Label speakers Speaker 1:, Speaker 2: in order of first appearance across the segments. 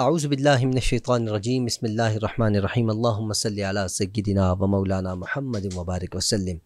Speaker 1: आउज़बिल्लिमिनशैतरजीम बसमीम सैदिना व मौलाना महमद मुबारक वसलम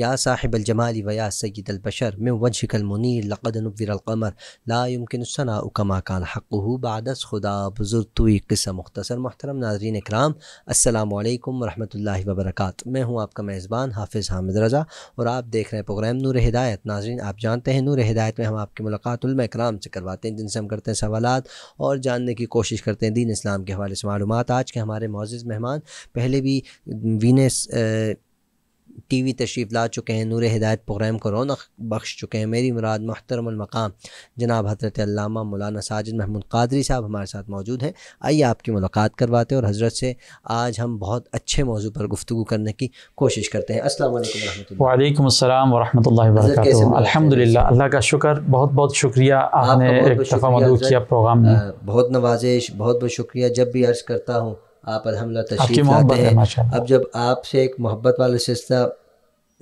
Speaker 1: या साहिब जमाल व या सैदलबशर में वजहकलमनीर लक़दनबरकमर लायमकिनसना उकमा कान हक़ू बादस खुदा बुजुर्ग तुई किस्सा मुख्तसर मोहतरम नाजरीन कराम अल्लाम वरहमल वबरक मैं हूँ आपका मेज़बान हाफिज़ हामिद रज़ा और आप देख रहे हैं प्रोग्राम नूर हिदायत नाजरीन आप जानते हैं नूर हिदायत में हम आपकी मुलाकात कराम से करवाते हैं जिनसे हम करते हैं सवाल और जानने की कोशिश कोशिश करते हैं दीन इस्लाम के हवाले से मालूम आज के हमारे मोज़ मेहमान पहले भी वीनस टी वी तशरीफ़ ला चुके हैं नूर हदायत प्रोग्राम को रौनक बख्श चुके हैं मेरी मुराद महतरमक़ाम जनाब हज़रत अल्लामा मौलाना साजिद महमूद कादरी साहब हमारे साथ मौजूद हैं आइए आपकी मुलाकात करवाते हैं और हज़रत से आज हम बहुत अच्छे मौजू पर गुफ्तु करने की कोशिश करते हैं असल
Speaker 2: वालेकुम अस्सलाम वरहमतुल्लाहि अल्हम्दुलिल्लाह अल्लाह का शुक्र बहुत बहुत शुक्रिया आपने एक दफ़ा मदद किया प्रोग्राम
Speaker 1: बहुत नवाजिश बहुत बहुत शुक्रिया जब भी अर्ज़ करता हूँ आप अलहमदिल्ला तशरीफ लाते हैं अब जब आपसे एक मोहब्बत वाला सिलसिला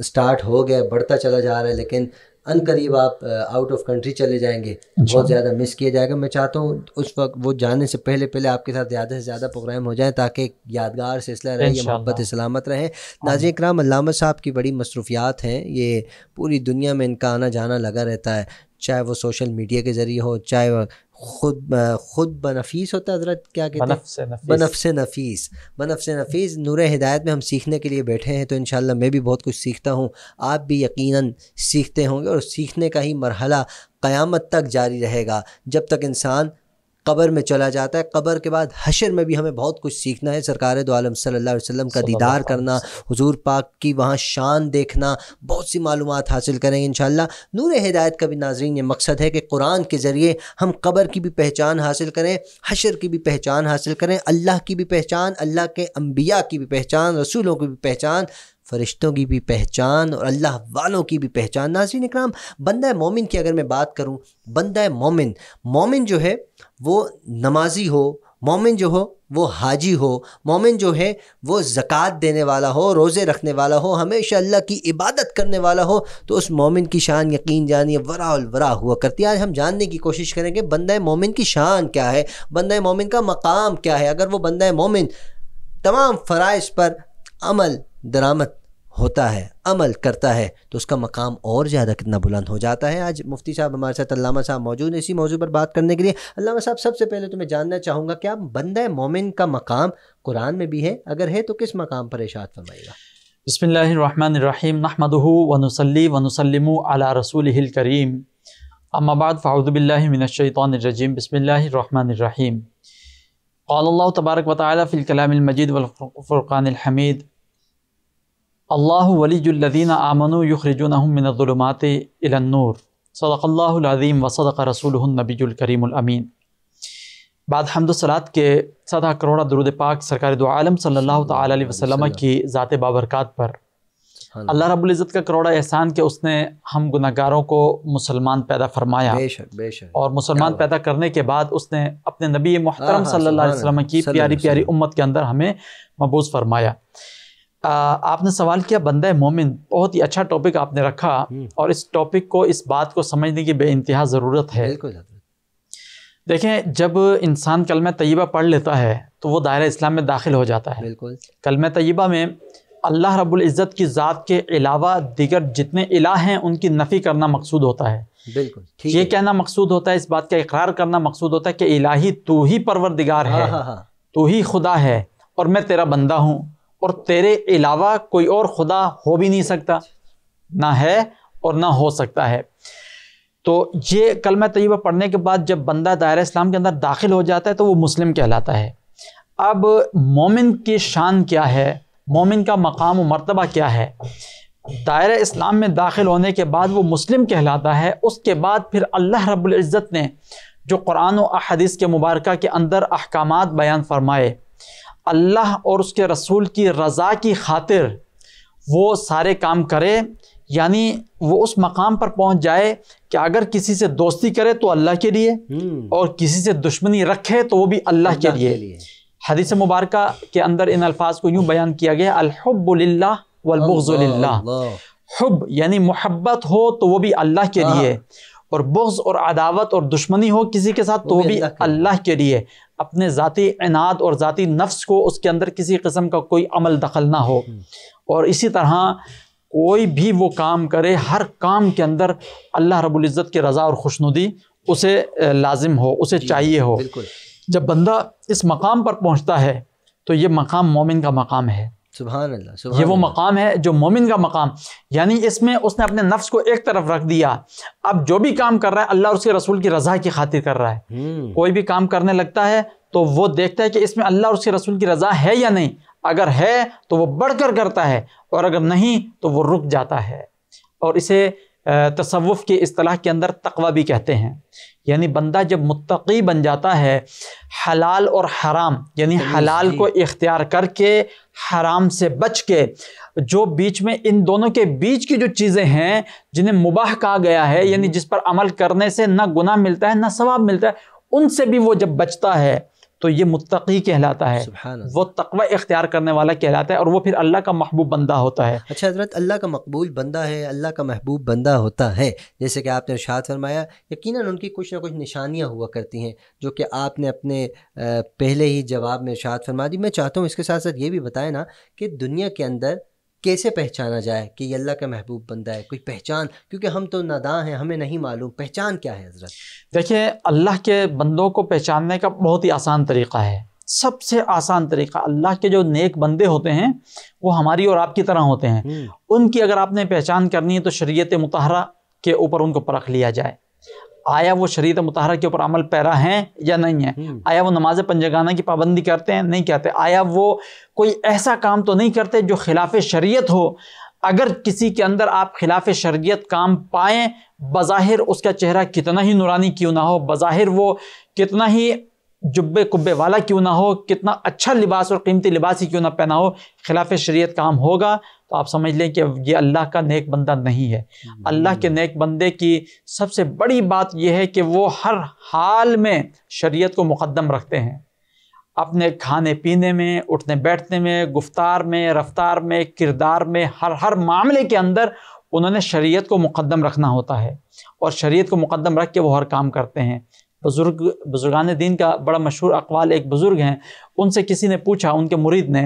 Speaker 1: स्टार्ट हो गया बढ़ता चला जा रहा है लेकिन अन करीब आप आउट ऑफ कंट्री चले जाएंगे अच्छा। बहुत ज़्यादा मिस किया जाएगा मैं चाहता हूँ उस वक्त वो जाने से पहले पहले आपके साथ ज़्यादा से ज़्यादा प्रोग्राम हो जाए ताकि एक यादगार सिलसिला रहे या मोहब्बत सलामत रहे हाँ। नाजिर कराम अलामत साहब की बड़ी मसरूफियात हैं ये पूरी दुनिया में इनका आना जाना लगा रहता है चाहे वो सोशल मीडिया के ज़रिए हो चाहे वह खुद खुद बनफीस होता है हजरत क्या कहते हैं बनफ से नफीस बनफ से नफीस नूर हिदायत में हम सीखने के लिए बैठे हैं तो इन मैं भी बहुत कुछ सीखता हूँ आप भी यकीनन सीखते होंगे और सीखने का ही मरहला क़यामत तक जारी रहेगा जब तक इंसान कब्र में चला जाता है कब्र के बाद हशर में भी हमें बहुत कुछ सीखना है सरकार दो आलम सल्ला वसम का दीदार करना हजूर पाक की वहाँ शान देखना बहुत सी मालूम हासिल करेंगे इन नूर हदायत का भी नाजरन ये मकसद है कि कुरान के ज़रिए हम कब्र की भी पहचान हासिल करें हशर की भी पहचान हासिल करें अल्लाह की भी पहचान अल्लाह के अम्बिया की भी पहचान रसूलों की भी पहचान फ़रिश्तों की भी पहचान और अल्लाह वालों की भी पहचान नाजीन इक्राम बंदा मोमिन की अगर मैं बात करूँ बंदा मोमिन मोमिन जो है वो नमाजी हो मोमिन जो हो वो हाजी हो मोमिन जो है वो ज़क़़त देने वाला हो रोज़े रखने वाला हो हमेशा अल्लाह की इबादत करने वाला हो तो उस मोमिन की शान यकीन जानिए वरा वरा हुआ करती है आज हम जानने की कोशिश करेंगे बंद मोमिन की शान क्या है बंद मोमिन का मकाम क्या है अगर वो बंद मोमिन तमाम फ़राइज़ पर अमल दरामद होता है अमल करता है तो उसका मकाम और ज़्यादा कितना बुलंद हो जाता है आज मुफ्ती साहब हमारे साथ अलामा साहब मौजूद हैं इसी मौजू पर बात करने के लिए अलामा साहब सबसे पहले तो मैं जानना चाहूँगा क्या बंदा मोमिन का मकाम कुरान में भी है अगर है तो किस मकाम पर इशात फरमाएगा
Speaker 2: बसमीम नहमदहू वनसली वनसलम अला रसूल करीम अम्माबाद फ़ाउदबिल्लिमिनशैतरजीम बसमीम क़ाल तबारक वाली फ़िलकलामजीद वफ़ुरानहमीद अल्लाह वलीजुल्लदीन आमन युखरजुनमिनज़ुलमात इलनूर सदक़ल्लाज़ीम वसदक रसूल नबीजुलकरीमीन बाद हमदसलात के सदा करोड़ा दरुद पाक सरकार दो सल्ला सल्लल्लाहु की ज़ात बाबरक़ात पर अल्लाह रबुल्ज़त का करोड़ा एहसान के उसने हम गुनागारों को मुसलमान पैदा फरमाया बेशक बेशक और मुसलमान पैदा करने के बाद उसने अपने नबी मोहतरम सल्ला वसलम की प्यारी प्यारी उम्मत के अंदर हमें मबूज़ फरमाया आ, आपने सवाल किया बंदा मोमिन बहुत ही अच्छा टॉपिक आपने रखा हम्म। और इस टॉपिक को इस बात को समझने की बेानतहा ज़रूरत है देखें जब इंसान कलम तयबा पढ़ लेता है तो वो दायरा इस्लाम में दाखिल हो जाता है कलम तयबा में अल्लाह रब्बुल इज़्ज़त की ज़ात के अलावा दिगर जितने इला हैं उनकी नफ़ी करना मकसूद होता है बिल्कुल ये कहना मकसूद होता है इस बात का इकरार करना मकसूद होता है कि इलाही तू ही परवरदिगार हाँ, है हाँ, हाँ। तू ही खुदा है और मैं तेरा बंदा हूँ और तेरे अलावा कोई और खुदा हो भी नहीं सकता ना है और ना हो सकता है तो ये कलम तयबा पढ़ने के बाद जब बंदा दायरा इस्लाम के अंदर दाखिल हो जाता है तो वो मुस्लिम कहलाता है अब मोमिन की शान क्या है मोमिन का मकाम व मरतबा क्या है दायरा इस्लाम में दाखिल होने के बाद वो मुस्लिम कहलाता है उसके बाद फिर अल्लाह रब्ज़त ने जो कुरान और अहदीस के मुबारक के अंदर अहकाम बयान फरमाए अल्लाह और उसके रसूल की रज़ा की खातिर वो सारे काम करे यानी वो उस मकाम पर पहुंच जाए कि अगर किसी से दोस्ती करे तो अल्लाह के लिए
Speaker 1: हम्म।
Speaker 2: और किसी से दुश्मनी रखे तो वो भी अल्लाह के लिए, हदीस मुबारक के अंदर इन अल्फाज को यूँ बयान किया गया अलहबुल्ला वलबुल्ला हब यानी मोहब्बत हो तो वो भी अल्लाह के हाँ। लिए और बुग्ज और अदावत और दुश्मनी हो किसी के साथ तो वो भी अल्लाह के लिए अपने ज़ाती इनाद और ज़ाती नफ्स को उसके अंदर किसी किस्म का कोई अमल दखल ना हो हम्म। और इसी तरह कोई भी वो काम करे हर काम के अंदर अल्लाह रबुल्ज़त की रज़ा और खुशनुदी उसे लाजिम हो उसे चाहिए हो जब बंदा इस मकाम पर पहुँचता है तो ये मकाम मोमिन का मकाम है
Speaker 1: सुबहान अल्लाह ये वो
Speaker 2: मकाम है जो मोमिन का मकाम यानी इसमें उसने अपने नफ्स को एक तरफ रख दिया अब जो भी काम कर रहा है अल्लाह और उसके रसूल की रजा की खातिर कर रहा है हम्म। कोई भी काम करने लगता है तो वो देखता है कि इसमें अल्लाह और उसके रसूल की रजा है या नहीं अगर है तो वो बढ़कर करता है और अगर नहीं तो वो रुक जाता है और इसे तसवुफ़ की असलाह के अंदर तकवा भी कहते हैं यानी बंदा जब मुतकी बन जाता है हलाल और हराम यानी हलाल को इख्तियार करके हराम से बच के जो बीच में इन दोनों के बीच की जो चीज़ें हैं जिन्हें मुबाह कहा गया है यानी हम्म। जिस पर अमल करने से ना गुना मिलता है ना सवाब मिलता है उनसे भी वो जब बचता है तो ये मुत्तकी कहलाता है वो तकवा इख्तियार करने वाला कहलाता है और वो फिर
Speaker 1: अल्लाह का महबूब बंदा होता है अच्छा हजरत अल्लाह का मकबूल बंदा है अल्लाह का महबूब बंदा होता है जैसे कि आपने इर्शाद फरमाया यकीन उनकी कुछ ना कुछ निशानियाँ हुआ करती हैं जो कि आपने अपने पहले ही जवाब में इर्शाद फरमा दी मैं चाहता हूँ इसके साथ साथ ये भी बताएं ना कि दुनिया के अंदर कैसे पहचाना जाए कि ये अल्लाह का महबूब बंदा है कोई पहचान क्योंकि हम तो नादां हैं हमें नहीं मालूम पहचान क्या है हज़रत
Speaker 2: देखिए अल्लाह के बंदों को पहचानने का बहुत ही आसान तरीक़ा है सबसे आसान तरीक़ा अल्लाह के जो नेक बंदे होते हैं वो हमारी और आपकी तरह होते हैं हम्म। उनकी अगर आपने पहचान करनी है तो शरीय मतहरा के ऊपर उनको परख लिया जाए आया वो शरीत मतहरा के ऊपर अमल पैरा हैं या नहीं है हम्म। आया वो नमाज पंजगाना की पाबंदी करते हैं नहीं कहते आया वो कोई ऐसा काम तो नहीं करते जो खिलाफ शरीयत हो अगर किसी के अंदर आप खिलाफ शरीयत काम पाएँ बज़ाहिर उसका चेहरा कितना ही नुरानी क्यों ना हो बज़ाहिर वो कितना ही जुब्बे कुब्बे वाला क्यों ना हो कितना अच्छा लिबास और कीमती लिबास ही क्यों ना पहना हो खिलाफ शरीयत काम होगा तो आप समझ लें कि ये अल्लाह का नेक बंदा नहीं है हम्म। अल्लाह के नेक बंदे की सबसे बड़ी बात यह है कि वो हर हाल में शरीयत को मुकदम रखते हैं अपने खाने पीने में उठने बैठने में गुफ्तार में रफ्तार में किरदार में हर हर मामले के अंदर उन्होंने शरीयत को मुकदम रखना होता है और शरीयत को मुकदम रख के वो हर काम करते हैं बुज़ुर्ग बुज़ुर्गान दीन का बड़ा मशहूर अकवाल एक बुज़ुर्ग हैं उनसे किसी ने पूछा उनके मुरीद ने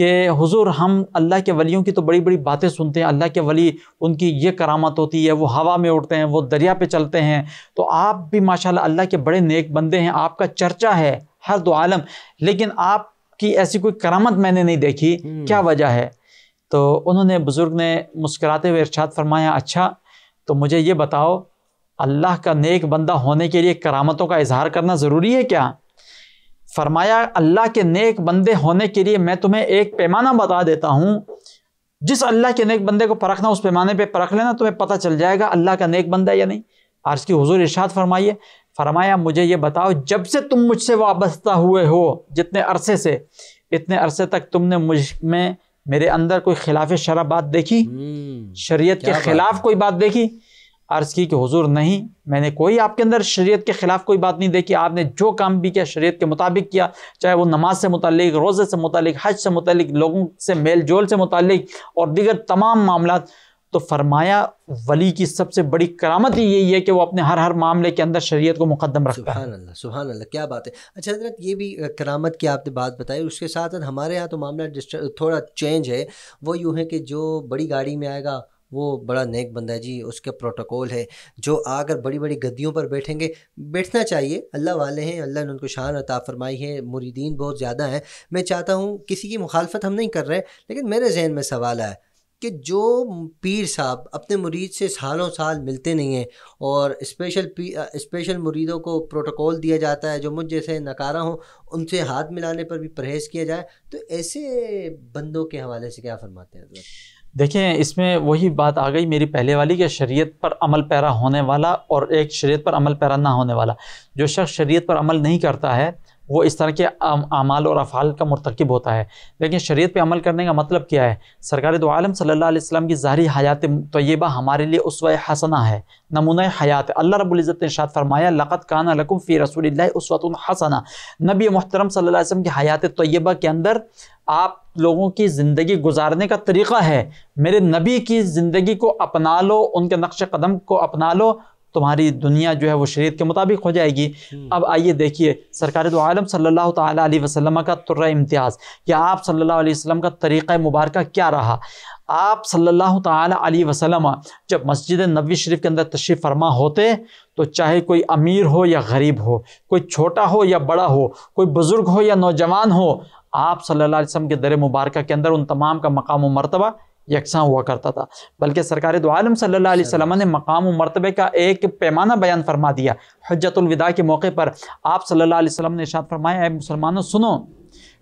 Speaker 2: कि हुजूर हम अल्लाह के वलियों की तो बड़ी बड़ी बातें सुनते हैं अल्लाह के वली उनकी ये करामत होती है वो हवा में उड़ते हैं वो दरिया पे चलते हैं तो आप भी माशाल्लाह अल्लाह के बड़े नेक बंदे हैं आपका चर्चा है हर दो आलम लेकिन आपकी ऐसी कोई करामत मैंने नहीं देखी हम्म। क्या वजह है तो उन्होंने बुज़ुर्ग ने मुस्कराते हुए इर्शाद फरमाया अच्छा तो मुझे ये बताओ अल्लाह का नेक बंदा होने के लिए करामतों का इजहार करना ज़रूरी है क्या फरमाया अल्लाह के नेक बंदे होने के लिए मैं तुम्हें एक पैमाना बता देता हूँ जिस अल्लाह के नेक बंदे को परखना उस पैमाने पे परख लेना तुम्हें पता चल जाएगा अल्लाह का नेक बंदा है या नहीं आज की हजूर इर्शाद फरमाइए फरमाया मुझे ये बताओ जब से तुम मुझसे वाबस्ता हुए हो जितने अरसे से इतने अरसे तक तुमने मुझ में मेरे अंदर कोई खिलाफ शरा बात देखी हम्म, शरीयत के खिलाफ कोई बात देखी अर्ज़ की कि हुजूर नहीं मैंने कोई आपके अंदर शरीयत के ख़िलाफ़ कोई बात नहीं देखी आपने जो काम भी किया शरीयत के मुताबिक किया चाहे वो नमाज से मुतलिक रोज़े से मुतलिक हज से मुतलिक लोगों से मेल जोल से मुतलिक और दीगर तमाम मामला तो फरमाया वली की सबसे बड़ी करामत ही यही है कि वो अपने हर हर मामले के अंदर शरीयत को मुकदम रखता है अल्लाह
Speaker 1: सुबहान अल्लाह क्या बात है अच्छा हजरत ये भी करामत की आपने बात बताई उसके साथ साथ हमारे यहाँ तो मामला थोड़ा चेंज है वो यूँ है कि जो बड़ी गाड़ी में आएगा वो बड़ा नेक बंदा है जी उसके प्रोटोकॉल है जो आकर बड़ी बड़ी गद्दियों पर बैठेंगे बैठना चाहिए अल्लाह वाले हैं अल्लाह ने उनको शान अता फरमाई है मुरीदीन बहुत ज़्यादा हैं मैं चाहता हूँ किसी की मुखालफत हम नहीं कर रहे लेकिन मेरे जहन में सवाल आया कि जो पीर साहब अपने मुरीद से सालों साल मिलते नहीं हैं और स्पेशल पी स्पेशल मुरीदों को प्रोटोकॉल दिया जाता है जो मुझ जैसे नकारा हो उनसे हाथ मिलाने पर भी परहेज़ किया जाए तो ऐसे बंदों के हवाले से क्या फरमाते हैं
Speaker 2: देखें इसमें वही बात आ गई मेरी पहले वाली कि शरीयत पर अमल पैरा होने वाला और एक शरीयत पर अमल पैरा ना होने वाला जो शख्स शरीयत पर अमल नहीं करता है वो इस तरह के अमाल और अफ़ाल का मरतकब होता है लेकिन शरीत पर अमल करने का मतलब क्या है सरकार तो आलम सल्ला की ज़ाहरी हयात तय्यबा हमारे लिए उस हसना है नमून हयात अल्लाह रबुल्ज़त ने शाद फरमाया लक़त काना लकुम फ़ी रसूल उसवत हसना नबी मोहतरम सल्ला वसम की हयात तयबा के अंदर आप लोगों की ज़िंदगी गुजारने का तरीक़ा है मेरे नबी की ज़िंदगी को अपना लो उनके नक्श कदम को अपना लो तुम्हारी दुनिया जो है वो शरीत के मुताबिक हो जाएगी हम्म। अब आइए देखिए सरकार तो आलम सल्लल्लाहु ताली का तुर्र इम्तियाज़ या आप सल्लल्लाहु अलैहि वसल्लम का तरीक़ मुबारक क्या रहा आप सल्लल्लाहु ताली जब मस्जिद नबी शरीफ के अंदर तशरीफ़ फरमा होते तो चाहे कोई अमीर हो या गरीब हो कोई छोटा हो या बड़ा हो कोई बुज़ुर्ग हो या नौजवान हो आप सल्लल्लाहु अलैहि वसल्लम के दर मुबारक के अंदर उन तमाम का मकाम मरतबा यकसा हुआ करता था बल्कि सरकार दो आलम सल्ला ने मकाम मरतबे का एक पैमाना बयान फरमा दिया हजतुलविदा के मौके पर आप सल्ला ने इशाद फरमाया मुसलमानों सुनो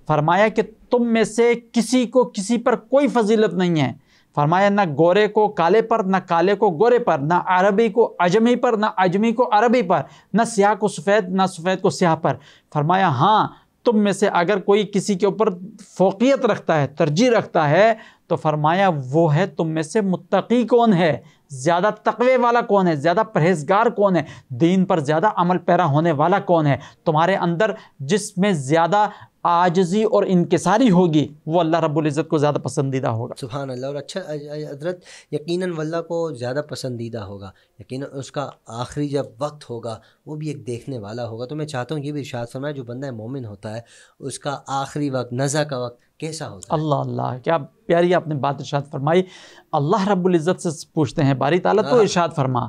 Speaker 2: फरमाया कि तुम में से किसी को किसी पर कोई फजीलत नहीं है फरमाया ना गोरे को काले पर ना काले को गोरे पर ना अरबी को अजमी पर ना अजमी को अरबी पर ना स्याह को सफ़ेद ना सफ़ेद को स्याह पर फरमाया हाँ तुम में से अगर कोई किसी के ऊपर फोकियत रखता है तरजीह रखता है तो फरमाया वो है तुम में से मुत्तकी कौन है ज़्यादा तकवे वाला कौन है ज़्यादा परहेजगार कौन है दीन पर ज़्यादा अमल पैरा होने वाला कौन है तुम्हारे अंदर जिसमें ज़्यादा आजजी और इनकसारी होगी वो अल्लाह रब्बुल इज़्ज़त को ज़्यादा
Speaker 1: पसंदीदा होगा सुबह अल्लाह और अच्छा हजरत यकीनन वल्ला को ज़्यादा पसंदीदा होगा यकीन उसका आखिरी जब वक्त होगा वो भी एक देखने वाला होगा तो मैं चाहता हूँ ये भी इर्शाद फरमाया जो बंदा मोमिन होता है उसका आखिरी वक्त नज़ा का वक्त कैसा होता अल्लाह अल्लाह क्या
Speaker 2: प्यारी आपने बात इर्शाद फरमाई अल्लाह रब्ज़त से पूछते हैं बारी ताला तो हाँ। इर्शाद फरमा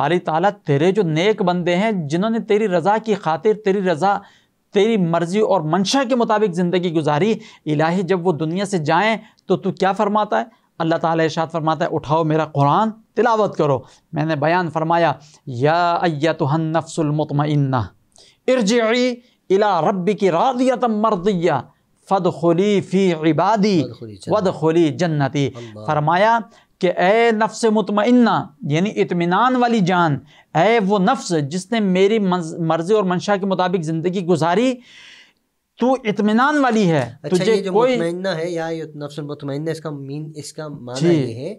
Speaker 2: बारी ताला तेरे जो नेक बंदे हैं जिन्होंने तेरी रज़ा की खातिर तेरी रज़ा तेरी मर्ज़ी और मंशा के मुताबिक ज़िंदगी गुजारी इलाही जब वो दुनिया से जाएँ तो तू क्या फरमाता है अल्लाह ताला इरशाद फरमाता है उठाओ मेरा कुरान तिलावत करो मैंने बयान फरमाया या अय्या तो हन नफसुलमतमिन इला रब्बी की रादिया मर्दिया फ़द खुली फ़ी इबादी वद खुली जन्नती फरमाया कि ए नफ्स मुतमन्ना यानी इतमान वाली जान ए वो नफ्स जिसने मेरी मर्ज़ी और मंशा के मुताबिक ज़िंदगी गुजारी तू इतमान वाली है अच्छा तुझे ये जो कोई
Speaker 1: है या ये नफ्स मुतमन्ना इसका मीन इसका माना ये है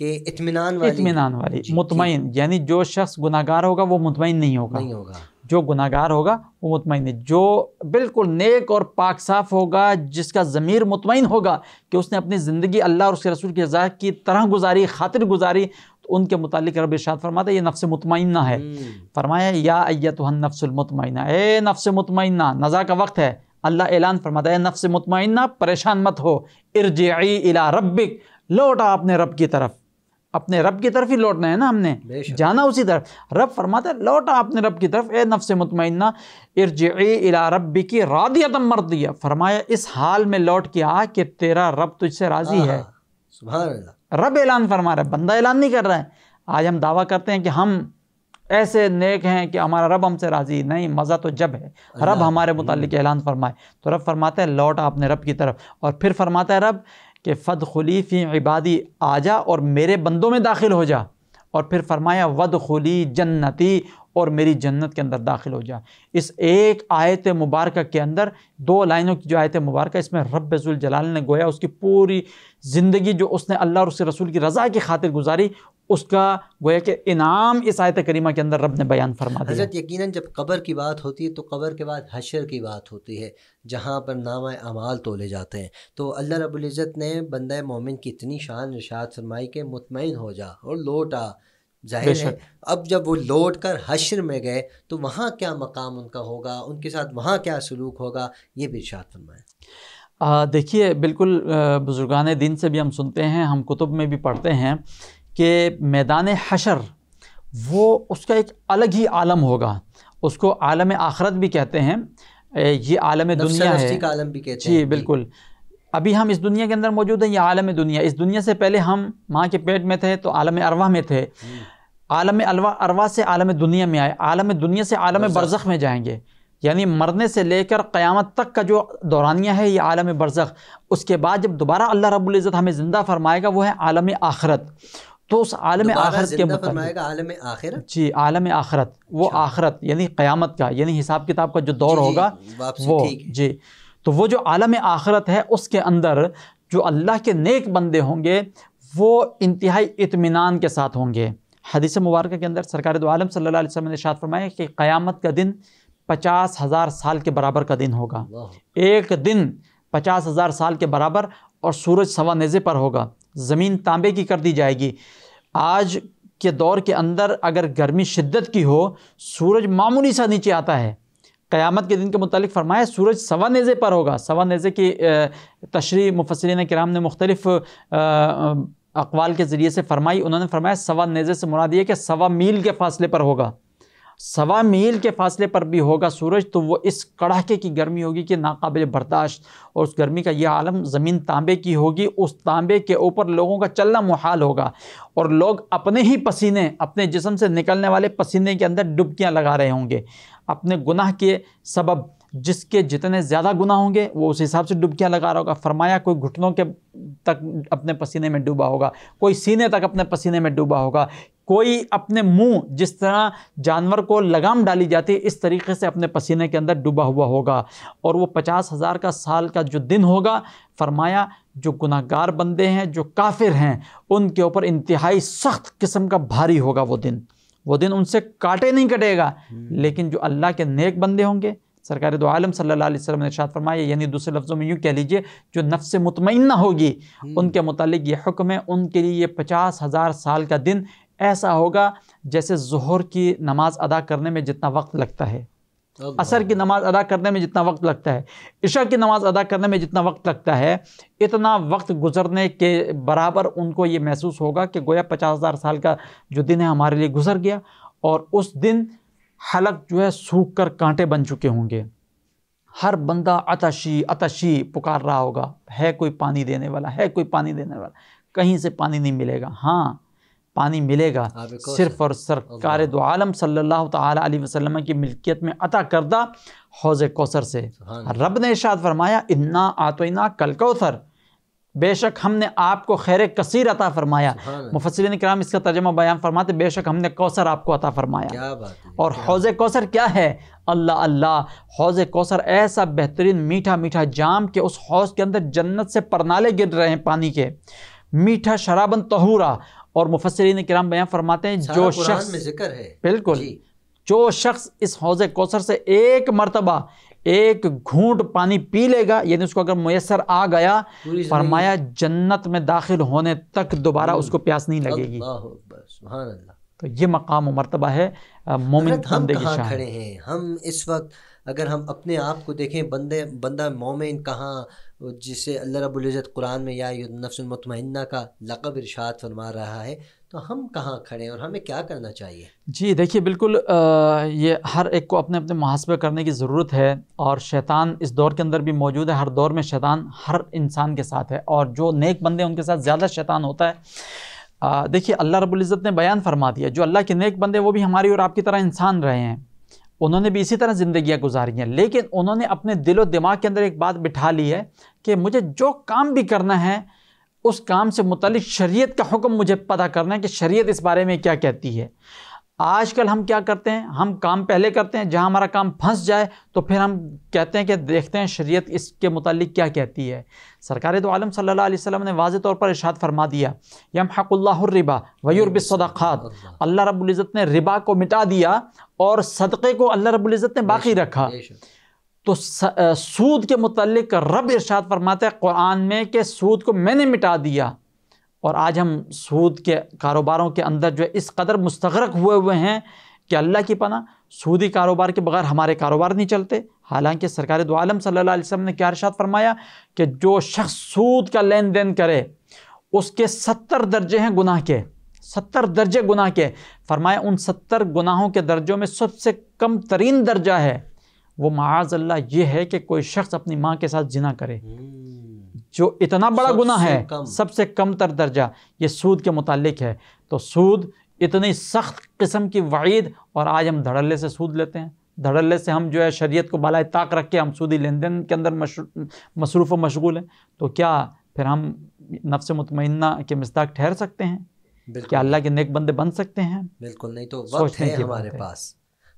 Speaker 1: कि इतमान वाली इतमान
Speaker 2: वाली मुतमिन यानी जो शख्स गुनागार होगा वो मुतमिन नहीं होगा नहीं होगा जो गुनागार होगा वो मुतमिन जो बिल्कुल नेक और पाक साफ होगा जिसका ज़मीर मुतमिन होगा कि उसने अपनी ज़िंदगी अल्लाह और उसके रसूल की रजा की तरह गुजारी खातिर गुजारी तो उनके मुतालिक रब इर्शाद फरमाते ये नफ्स मुतमिन है हम्म। फरमाया या अयत नफ्समतना ए नफ्स मुतमिन नज़ा का वक्त है अल्लाह ऐलान फरमाता नफ्स मुतमिन परेशान मत हो इर्ज इला रबिक लौटा अपने रब की तरफ अपने रब की तरफ ही लौटना है ना हमने जाना उसी तरफ रब फरमाते है लौटा अपने रब की तरफ ए नफ्स मुतमना इर्ज इला रब की रादियत मर दिया फरमाया इस हाल में लौट के आ कि तेरा रब तुझसे राज़ी है रब ऐलान फरमा रहा है बंदा ऐलान नहीं कर रहा है आज हम दावा करते हैं कि हम ऐसे नेक हैं कि हमारा रब हमसे राज़ी नहीं मज़ा तो जब है रब हमारे मुतालिक ऐलान फरमाए तो रब फरमाता है लौट अपने रब की तरफ और फिर फरमाता है रब कि फ़द खलीफ़ी इबादी आ जा और मेरे बंदों में दाखिल हो जा और फिर फरमाया वद खली जन्नती और मेरी जन्नत के अंदर दाखिल हो जा इस एक आयत मुबारक के अंदर दो लाइनों की जो आयत मुबारक इसमें रब्ज़ुल जलाल ने गोया उसकी पूरी ज़िंदगी जो उसने अल्लाह और उसके रसूल की रज़ा की खातिर गुजारी उसका गोया कि इनाम इस आयत करीमा के अंदर रब ने बयान फरमा दिया हजरत
Speaker 1: यकीनन जब कब्र की बात होती है तो कब्र के बाद हशर की बात होती है जहाँ पर नाम अमाल तोले जाते हैं तो अल्लाह रबुल्ज़त ने बंद मोमिन की इतनी शान रिशात फरमाई के मुतमिन हो जा और लौट आ जाहिर है अब जब वो लौट कर हशर में गए तो वहाँ क्या मकाम उनका होगा उनके साथ वहाँ क्या सलूक होगा ये भी इर्शाद
Speaker 2: फरमाएँ देखिए बिल्कुल बुज़ुर्गान दिन से भी हम सुनते हैं हम कुतुब में भी पढ़ते हैं कि मैदान हशर वो उसका एक अलग ही आलम होगा उसको आलम आखरत भी कहते हैं ये आलम दुनिया है आलम भी कहते जी हैं बिल्कुल अभी हम इस दुनिया के अंदर मौजूद हैं ये आलम दुनिया इस दुनिया से पहले हम माँ के पेट में थे तो आलम अरवा में थे हम्म। आलम अलवा अरवा से आलम दुनिया में आए आलम दुनिया से आलम बरज़ में जाएंगे यानी मरने से लेकर क़यामत तक का जो दौरानिया है ये आलम बरज़ उसके बाद जब दोबारा अल्लाह रबुल्ज़त हमें ज़िंदा फरमाएगा वो है आलम आखरत तो उस आलम आखरत के मुताबिक
Speaker 1: आलम आखिरत
Speaker 2: जी आलम आखरत वो अच्छा। आखरत यानी क़्यामत का यानी हिसाब किताब का जो दौर होगा वो जी तो वो जो आलम आखरत है उसके अंदर जो अल्लाह के नेक बंदे होंगे वो इंतहाई इतमान के साथ होंगे हदीस मुबारक के अंदर सरकार दो आलम सल्लल्लाहु अलैहि वसल्लम ने शाद फरमाया कि क़यामत का दिन पचास हज़ार साल के बराबर का दिन होगा एक दिन पचास हज़ार साल के बराबर और सूरज सवा नेज़े पर होगा ज़मीन तांबे की कर दी जाएगी आज के दौर के अंदर अगर गर्मी शिद्दत की हो सूरज मामूली सा नीचे आता है क़यामत के दिन के मुतालिक फरमाया सूरज सवा नेज़े पर होगा सवा नेज़े की तशरी मुफसरिन कराम ने मुख्तलिफ़ अकवाल के ज़रिए से फरमाई उन्होंने फरमाया सवा नेज़े से मुराद ये कि सवा मील के फासले पर होगा सवा मील के फासले पर भी होगा सूरज तो वो इस कड़ाके की गर्मी होगी कि नाकबिल बर्दाश्त और उस गर्मी का यह आलम ज़मीन तांबे की होगी उस तांबे के ऊपर लोगों का चलना मुहाल होगा और लोग अपने ही पसीने अपने जिसम से निकलने वाले पसीने के अंदर डुबकियाँ लगा रहे होंगे अपने गुनाह के सबब जिसके जितने ज़्यादा गुना होंगे वो उस हिसाब से डुबकियाँ लगा रहा होगा फरमाया कोई घुटनों के तक अपने पसीने में डूबा होगा कोई सीने तक अपने पसीने में डूबा होगा कोई अपने मुंह जिस तरह जानवर को लगाम डाली जाती है इस तरीके से अपने पसीने के अंदर डूबा हुआ होगा और वो पचास हज़ार का साल का जो दिन होगा फरमाया जो गुनागार बंदे हैं जो काफिर हैं उनके ऊपर इंतहाई सख्त किस्म का भारी होगा वो दिन वो दिन उनसे काटे नहीं कटेगा हम्म। लेकिन जो अल्लाह के नेक बंदे होंगे सरकार दो आलम सल्ला अलैहि ने शाद फरमाया यानी दूसरे लफ्ज़ों में यूँ कह लीजिए जो नफ्स मुतमना होगी उनके मतलब ये हुक्म है उनके लिए ये पचास हज़ार साल का दिन ऐसा होगा जैसे जहर की नमाज़ अदा करने में जितना वक्त लगता है असर की नमाज़ अदा करने में जितना वक्त लगता है इशा की नमाज़ अदा करने में जितना वक्त लगता है इतना वक्त गुजरने के बराबर उनको ये महसूस होगा कि गोया पचास हज़ार साल का जो दिन है हमारे लिए गुजर गया और उस दिन हलक जो है सूख कर कांटे बन चुके होंगे हर बंदा अतशी अतशी पुकार रहा होगा है कोई पानी देने वाला है कोई पानी देने वाला कहीं से पानी नहीं मिलेगा हाँ पानी मिलेगा हाँ, सिर्फ और सरकार दो आलम सल्लल्लाहु अलैहि वसल्लम की मिल्कियत में अता करदा हौज कौसर से रब ने इशाद फरमाया इन्ना आतोना कल कौसर बेशक हमने आपको खैर कसीर अता फरमाया मुफसरिन कराम इसका तर्जमा बयान फरमाते बेशक हमने कौसर आपको अता फरमाया और हौज़ कौसर क्या है अल्लाह अल्लाह हौज़ कौसर ऐसा बेहतरीन मीठा मीठा जाम के उस हौज़ के अंदर जन्नत से परनाले गिर रहे हैं पानी के मीठा शराबन तहूरा और मुफसरिन कराम बयान फरमाते हैं जो शख्स में जिक्र है बिल्कुल जो शख्स इस हौज़ कौसर से एक मरतबा एक घूंट पानी पी लेगा यानी उसको अगर मैसर आ गया फरमाया जन्नत में दाखिल होने तक दोबारा हम्म। उसको प्यास नहीं लगेगी तो ये मकाम मरतबा है मोमिन हम खड़े
Speaker 1: हैं हम इस वक्त अगर हम अपने आप को देखें बंदे बंदा मोमिन कहाँ जिसे अल्लाह रबुल्ज़त कुरान में या का लकब इरशाद फरमा रहा है तो हम कहाँ खड़े हैं और हमें क्या करना चाहिए
Speaker 2: जी देखिए बिल्कुल आ, ये हर एक को अपने अपने मुहासबे करने की ज़रूरत है और शैतान इस दौर के अंदर भी मौजूद है हर दौर में शैतान हर इंसान के साथ है और जो नेक बंदे उनके साथ ज़्यादा शैतान होता है देखिए अल्लाह रबुल्ज़त ने बयान फरमा दिया जो अल्लाह के नेक बंदे वो भी हमारी और आपकी तरह इंसान रहे हैं उन्होंने भी इसी तरह ज़िंदगियाँ गुजारी हैं लेकिन उन्होंने अपने दिलो दिमाग के अंदर एक बात बिठा ली है कि मुझे जो काम भी करना है उस काम से मुतलिक शरीयत का हुक्म मुझे पता करना है कि शरीयत इस बारे में क्या कहती है आजकल हम क्या करते हैं हम काम पहले करते हैं जहां हमारा काम फंस जाए तो फिर हम कहते हैं कि देखते हैं शरीयत इसके मुतालिक क्या कहती है सरकार तो आलम सल्लल्लाहु अलैहि वसल्लम ने वाज तौर पर इशाद फरमा दिया यम हक़ुल्लाबा वयूरबिसदाखात अल्लाह रब्ज़त ने रिबा को मिटा दिया और सदक़े को अल्लाह रबुल्ज़त ने बाकी रखा तो सूद के मतलब रब इरशाद फरमाते कुरान में कि सूद को मैंने मिटा दिया और आज हम सूद के कारोबारों के अंदर जो है इस कदर मुस्तरक हुए हुए हैं कि अल्लाह की पना सूदी कारोबार के बगैर हमारे कारोबार नहीं चलते हालांकि सरकार दो आलम सल्लल्लाहु अलैहि वसल्लम ने क्या इरशाद फरमाया कि जो शख्स सूद का लेन देन करे उसके सत्तर दर्जे हैं गुनाह के सत्तर दर्जे गुनाह के फरमाया उन सत्तर गुनाहों के दर्जों में सबसे कम तरीन दर्जा है वो माज अल्लाह ये है कि कोई शख्स अपनी माँ के साथ जिना करे हम्म। जो इतना बड़ा गुना है कम। सबसे कम तर दर्जा ये सूद के मुतालिक है तो सूद इतनी सख्त किस्म की वाइद और आज हम धड़ल्ले से सूद लेते हैं धड़ल्ले से हम जो है शरीयत को बालाए ताक रख के हम सूदी लेन देन के अंदर मसरूफ़ व मशगूल हैं तो क्या फिर हम नफ्स मुतमना के मिस्ताक ठहर सकते हैं क्या अल्लाह के नेक बंदे बन सकते हैं
Speaker 1: बिल्कुल नहीं तो वक्त है हमारे पास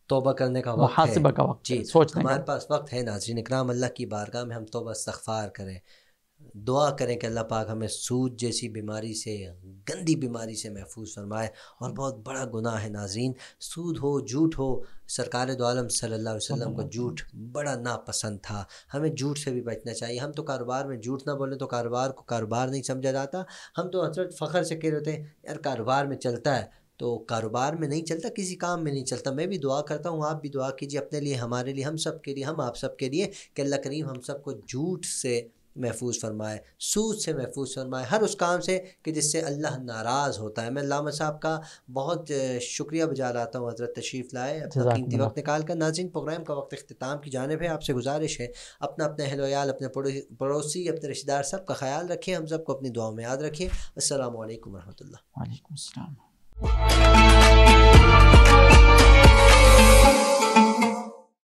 Speaker 1: तोबा करने का वक्त है का वक्त जी सोचने हमारे पास वक्त है नाजरीन इकराम अल्लाह की बारगाह में हम तोबा इस्तफ़ार करें दुआ करें कि अल्लाह पाक हमें सूद जैसी बीमारी से गंदी बीमारी से महफूज फरमाए और बहुत बड़ा गुनाह है नाजीन सूद हो झूठ हो सरकार दोम सल्ला वसम को झूठ बड़ा नापसंद था हमें झूठ से भी बचना चाहिए हम तो कारोबार में झूठ ना बोलें तो कारोबार को कारोबार नहीं समझा जाता हम तो हसरत फ़ख्र से कह रहे थे हैं यार कारोबार में चलता है तो कारोबार में नहीं चलता किसी काम में नहीं चलता मैं भी दुआ करता हूँ आप भी दुआ कीजिए अपने लिए हमारे लिए हम सब के लिए हम आप सब के लिए कि अल्लाह करीम हम सबको झूठ से महफूज फरमाए सूद से महफूज फरमाए हर उस काम से कि जिससे अल्लाह नाराज़ होता है मैं लामा साहब का बहुत शुक्रिया बजा लाता हूँ हज़रत तशरीफ़ लाए अपना कीमती वक्त निकाल कर नाजिन प्रोग्राम का वक्त अख्ताम की जानब है आपसे गुजारिश है अपना अपने अहलोयाल अपने पड़ोसी अपने रिश्तेदार सब का ख्याल रखिए हम सबको अपनी दुआओं में याद रखिए असल वरहमल